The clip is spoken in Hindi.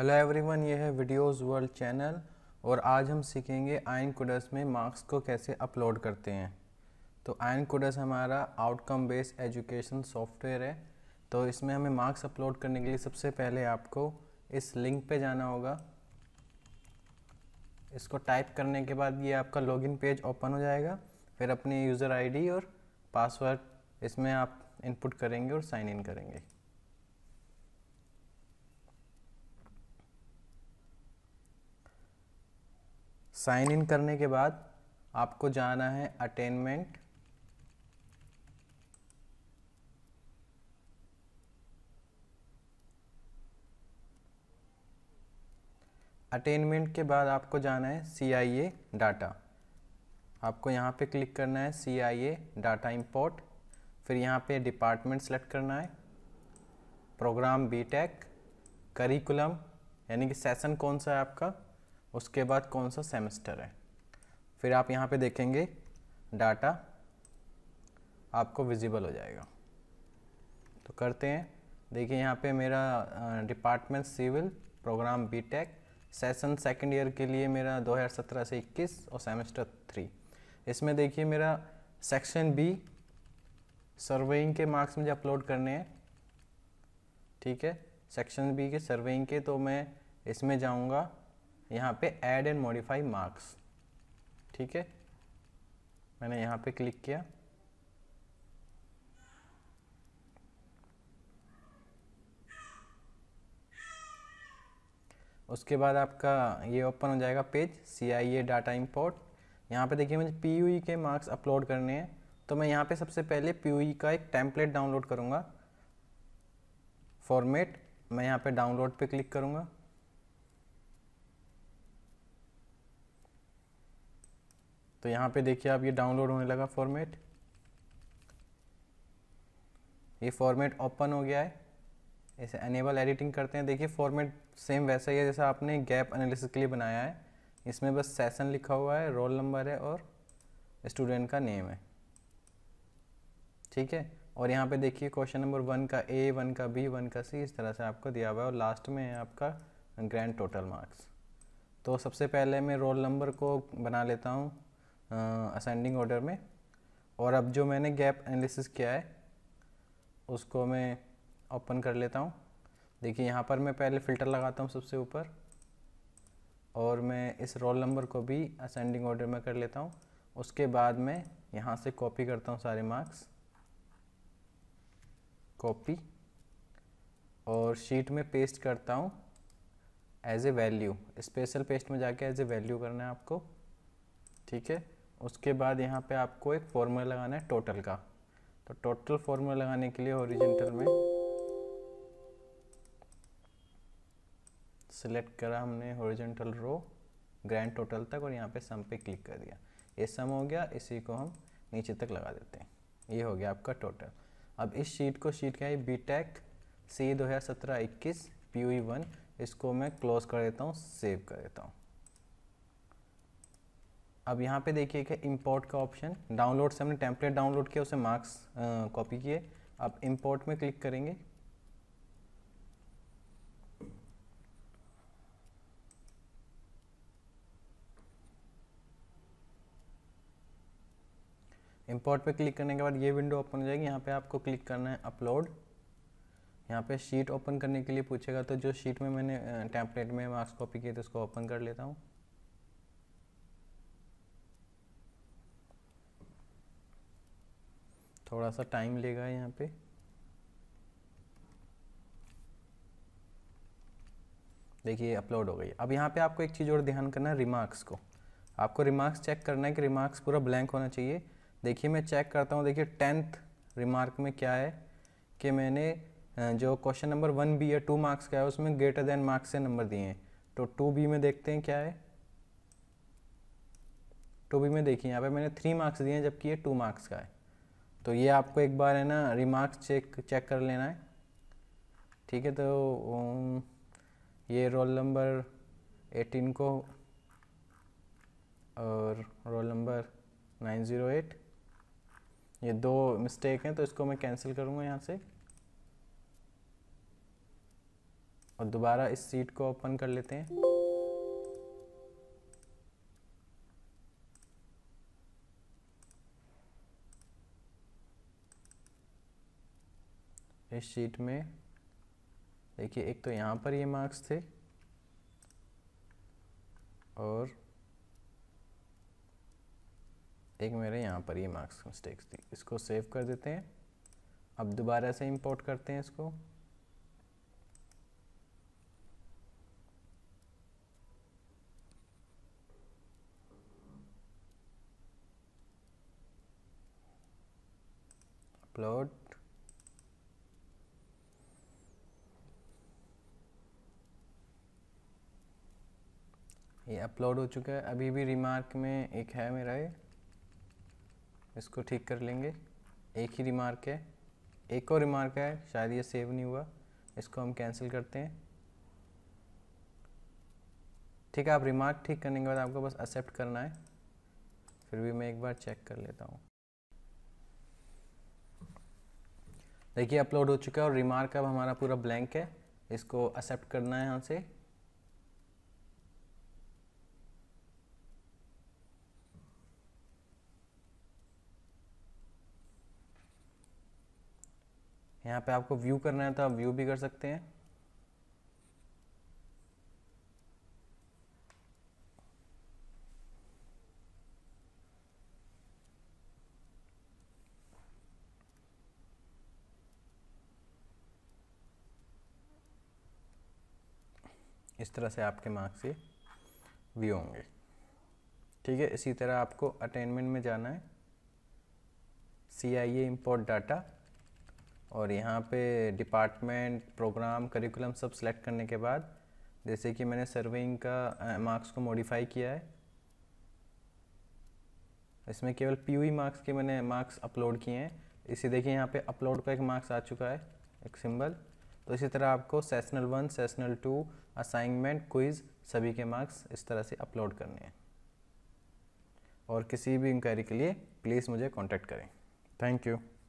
हेलो एवरीवन ये है वीडियोस वर्ल्ड चैनल और आज हम सीखेंगे आयन कोडस में मार्क्स को कैसे अपलोड करते हैं तो आयन कोडस हमारा आउटकम बेस्ड एजुकेशन सॉफ्टवेयर है तो इसमें हमें मार्क्स अपलोड करने के लिए सबसे पहले आपको इस लिंक पे जाना होगा इसको टाइप करने के बाद ये आपका लॉगिन पेज ओपन हो जाएगा फिर अपनी यूज़र आई और पासवर्ड इसमें आप इनपुट करेंगे और साइन इन करेंगे साइन इन करने के बाद आपको जाना है अटेनमेंट अटेनमेंट के बाद आपको जाना है सी आई ए डाटा आपको यहाँ पे क्लिक करना है सी आई ए डाटा इम्पोर्ट फिर यहाँ पे डिपार्टमेंट सेलेक्ट करना है प्रोग्राम बी टेक करिकुलम यानी कि सेशन कौन सा है आपका उसके बाद कौन सा सेमेस्टर है फिर आप यहाँ पे देखेंगे डाटा आपको विजिबल हो जाएगा तो करते हैं देखिए यहाँ पे मेरा department civil program B Tech session second year के लिए मेरा 2017 से 21 और सेमेस्टर थ्री इसमें देखिए मेरा सेक्शन बी सर्वेइंग के मार्क्स मुझे अपलोड करने हैं ठीक है सेक्शन बी के सर्वेइंग के तो मैं इसमें जाऊँगा यहाँ पे ऐड एंड मॉडिफाई मार्क्स ठीक है मैंने यहाँ पे क्लिक किया उसके बाद आपका ये ओपन हो जाएगा page C I A data import यहाँ पे देखिए मुझे पी यू e के मार्क्स अपलोड करने हैं तो मैं यहाँ पे सबसे पहले पी यू e का एक टेम्पलेट डाउनलोड करूँगा फॉर्मेट मैं यहाँ पे डाउनलोड पे क्लिक करूँगा तो यहाँ पे देखिए आप ये डाउनलोड होने लगा फॉर्मेट ये फॉर्मेट ओपन हो गया है ऐसे अनेबल एडिटिंग करते हैं देखिए फॉर्मेट सेम वैसा ही है जैसा आपने गैप एनालिसिस के लिए बनाया है इसमें बस सेशन लिखा हुआ है रोल नंबर है और स्टूडेंट का नेम है ठीक है और यहाँ पे देखिए क्वेश्चन नंबर वन का ए वन का बी वन का सी इस तरह से आपको दिया हुआ है और लास्ट में है आपका ग्रैंड टोटल मार्क्स तो सबसे पहले मैं रोल नंबर को बना लेता हूँ असेंडिंग ऑर्डर में और अब जो मैंने गैप एनालिसिस किया है उसको मैं ओपन कर लेता हूँ देखिए यहाँ पर मैं पहले फ़िल्टर लगाता हूँ सबसे ऊपर और मैं इस रोल नंबर को भी असेंडिंग ऑर्डर में कर लेता हूँ उसके बाद मैं यहाँ से कॉपी करता हूँ सारे मार्क्स कॉपी और शीट में पेस्ट करता हूँ as a value special paste में जाके एज ए वैल्यू करना है आपको ठीक है उसके बाद यहाँ पे आपको एक फॉर्मूला लगाना है टोटल का तो टोटल फॉर्मूला लगाने के लिए ओरिजेंटल में सिलेक्ट करा हमने ओरिजेंटल रो ग्रैंड टोटल तक और यहाँ पे सम पे क्लिक कर दिया ये सम हो गया इसी को हम नीचे तक लगा देते हैं ये हो गया आपका टोटल अब इस शीट को शीट क्या है बी टेक सी दो हज़ार सत्रह इक्कीस पी वन e इसको मैं क्लोज कर देता हूँ सेव कर देता हूँ अब यहाँ पे देखिएगा इम्पोर्ट का ऑप्शन डाउनलोड से हमने टेम्पलेट डाउनलोड किया उसे मार्क्स कॉपी किए अब इम्पोर्ट में क्लिक करेंगे इम्पोर्ट पे क्लिक करने के बाद ये विंडो ओपन हो जाएगी यहाँ पे आपको क्लिक करना है अपलोड यहाँ पे शीट ओपन करने के लिए पूछेगा तो जो शीट में मैंने टेम्पलेट में मार्क्स कॉपी किए थे उसको ओपन कर लेता हूँ थोड़ा सा टाइम लेगा यहाँ पे देखिए अपलोड हो गई अब यहाँ पे आपको एक चीज़ और ध्यान करना है रिमार्क्स को आपको रिमार्क्स चेक करना है कि रिमार्क्स पूरा ब्लैंक होना चाहिए देखिए मैं चेक करता हूँ देखिए टेंथ रिमार्क में क्या है कि मैंने जो क्वेश्चन नंबर वन बी या टू मार्क्स का है उसमें ग्रेटर देन मार्क्स से नंबर दिए हैं तो टू बी में देखते हैं क्या है टू बी में देखिए यहाँ पे मैंने थ्री मार्क्स दिए हैं जबकि ये टू मार्क्स का है तो ये आपको एक बार है ना रिमार्क्स चेक चेक कर लेना है ठीक है तो ये रोल नंबर 18 को और रोल नंबर 908 ये दो मिस्टेक हैं तो इसको मैं कैंसिल करूँगा यहाँ से और दोबारा इस सीट को ओपन कर लेते हैं इस शीट में देखिए एक तो यहाँ पर ये मार्क्स थे और एक मेरे यहाँ पर ये मार्क्स मिस्टेक्स थी इसको सेव कर देते हैं अब दोबारा से इंपोर्ट करते हैं इसको अपलोड ये अपलोड हो चुका है अभी भी रिमार्क में एक है मेरा ये इसको ठीक कर लेंगे एक ही रिमार्क है एक और रिमार्क है शायद ये सेव नहीं हुआ इसको हम कैंसिल करते हैं ठीक है आप रिमार्क ठीक करने के बाद आपको बस एक्सेप्ट करना है फिर भी मैं एक बार चेक कर लेता हूँ देखिए अपलोड हो चुका है और रिमार्क अब हमारा पूरा ब्लैंक है इसको एक्सेप्ट करना है यहाँ से यहाँ पे आपको व्यू करना है तो आप व्यू भी कर सकते हैं इस तरह से आपके मार्क्स ये व्यू होंगे ठीक है इसी तरह आपको अटेनमेंट में जाना है सी आई ए इम्पोर्ट डाटा और यहाँ पे डिपार्टमेंट प्रोग्राम करिकुलम सब सेलेक्ट करने के बाद जैसे कि मैंने सर्विंग का मार्क्स को मॉडिफाई किया है इसमें केवल पी मार्क्स e के मैंने मार्क्स अपलोड किए हैं इसे देखिए यहाँ पे अपलोड का एक मार्क्स आ चुका है एक सिंबल तो इसी तरह आपको sessional one sessional two assignment quiz सभी के मार्क्स इस तरह से अपलोड करने हैं और किसी भी इंक्वायरी के लिए प्लीज़ मुझे कॉन्टेक्ट करें थैंक यू